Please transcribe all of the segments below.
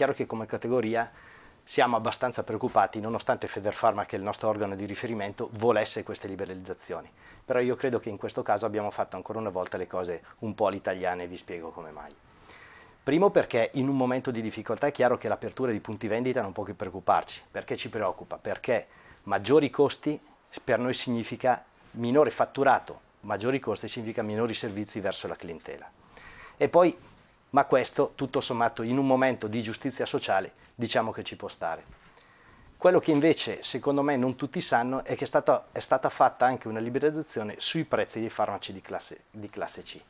chiaro che come categoria siamo abbastanza preoccupati nonostante Federfarma, che è il nostro organo di riferimento, volesse queste liberalizzazioni. Però io credo che in questo caso abbiamo fatto ancora una volta le cose un po' all'italiana e vi spiego come mai. Primo perché in un momento di difficoltà è chiaro che l'apertura di punti vendita non può che preoccuparci. Perché ci preoccupa? Perché maggiori costi per noi significa minore fatturato, maggiori costi significa minori servizi verso la clientela. E poi ma questo tutto sommato in un momento di giustizia sociale diciamo che ci può stare. Quello che invece secondo me non tutti sanno è che è stata, è stata fatta anche una liberalizzazione sui prezzi dei farmaci di classe, di classe C.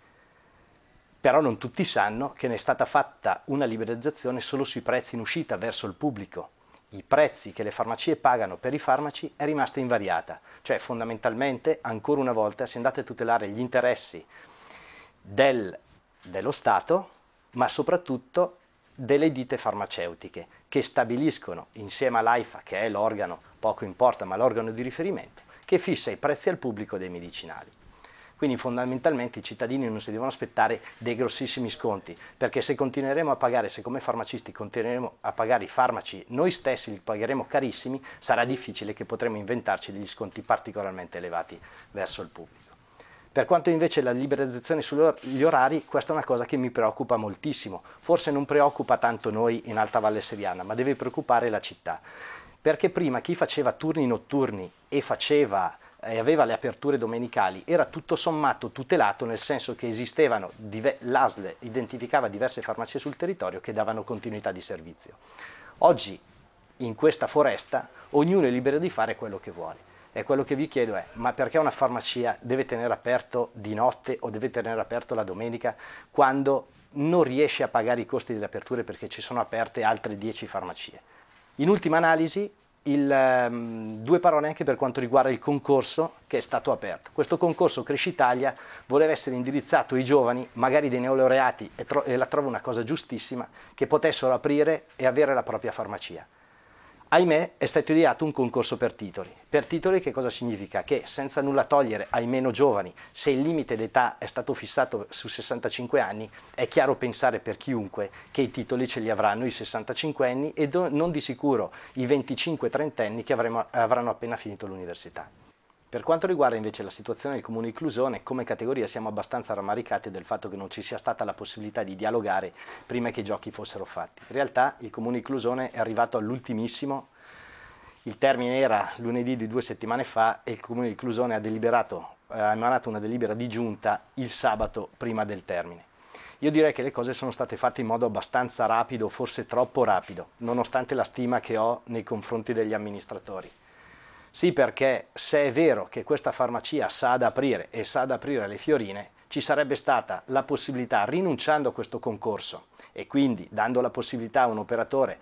Però non tutti sanno che ne è stata fatta una liberalizzazione solo sui prezzi in uscita verso il pubblico. I prezzi che le farmacie pagano per i farmaci è rimasta invariata, cioè fondamentalmente ancora una volta si è andati a tutelare gli interessi del, dello Stato ma soprattutto delle ditte farmaceutiche che stabiliscono insieme all'AIFA, che è l'organo, poco importa, ma l'organo di riferimento, che fissa i prezzi al pubblico dei medicinali. Quindi fondamentalmente i cittadini non si devono aspettare dei grossissimi sconti, perché se continueremo a pagare, se come farmacisti continueremo a pagare i farmaci, noi stessi li pagheremo carissimi, sarà difficile che potremo inventarci degli sconti particolarmente elevati verso il pubblico. Per quanto invece la liberalizzazione sugli orari, questa è una cosa che mi preoccupa moltissimo. Forse non preoccupa tanto noi in Alta Valle Seriana, ma deve preoccupare la città. Perché prima chi faceva turni notturni e faceva e aveva le aperture domenicali era tutto sommato tutelato nel senso che esistevano, l'ASL identificava diverse farmacie sul territorio che davano continuità di servizio. Oggi in questa foresta ognuno è libero di fare quello che vuole. E quello che vi chiedo è, ma perché una farmacia deve tenere aperto di notte o deve tenere aperto la domenica quando non riesce a pagare i costi delle aperture perché ci sono aperte altre 10 farmacie? In ultima analisi, il, um, due parole anche per quanto riguarda il concorso che è stato aperto. Questo concorso Cresci Italia voleva essere indirizzato ai giovani, magari dei neolaureati, e, e la trovo una cosa giustissima, che potessero aprire e avere la propria farmacia ahimè è stato ideato un concorso per titoli. Per titoli che cosa significa? Che senza nulla togliere ai meno giovani, se il limite d'età è stato fissato su 65 anni, è chiaro pensare per chiunque che i titoli ce li avranno i 65 anni e non di sicuro i 25-30 anni che avremo, avranno appena finito l'università. Per quanto riguarda invece la situazione del Comune di Clusone, come categoria siamo abbastanza rammaricati del fatto che non ci sia stata la possibilità di dialogare prima che i giochi fossero fatti. In realtà il Comune di Clusone è arrivato all'ultimissimo il termine era lunedì di due settimane fa e il Comune di Clusone ha, eh, ha emanato una delibera di giunta il sabato prima del termine. Io direi che le cose sono state fatte in modo abbastanza rapido, forse troppo rapido, nonostante la stima che ho nei confronti degli amministratori. Sì, perché se è vero che questa farmacia sa ad aprire e sa ad aprire le fiorine, ci sarebbe stata la possibilità, rinunciando a questo concorso e quindi dando la possibilità a un operatore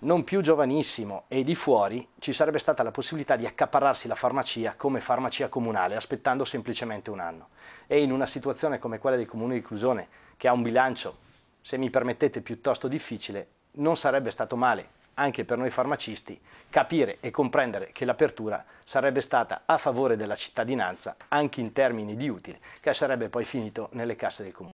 non più giovanissimo e di fuori, ci sarebbe stata la possibilità di accaparrarsi la farmacia come farmacia comunale, aspettando semplicemente un anno. E in una situazione come quella dei comuni di Clusone, che ha un bilancio, se mi permettete, piuttosto difficile, non sarebbe stato male anche per noi farmacisti, capire e comprendere che l'apertura sarebbe stata a favore della cittadinanza anche in termini di utile, che sarebbe poi finito nelle casse del comune.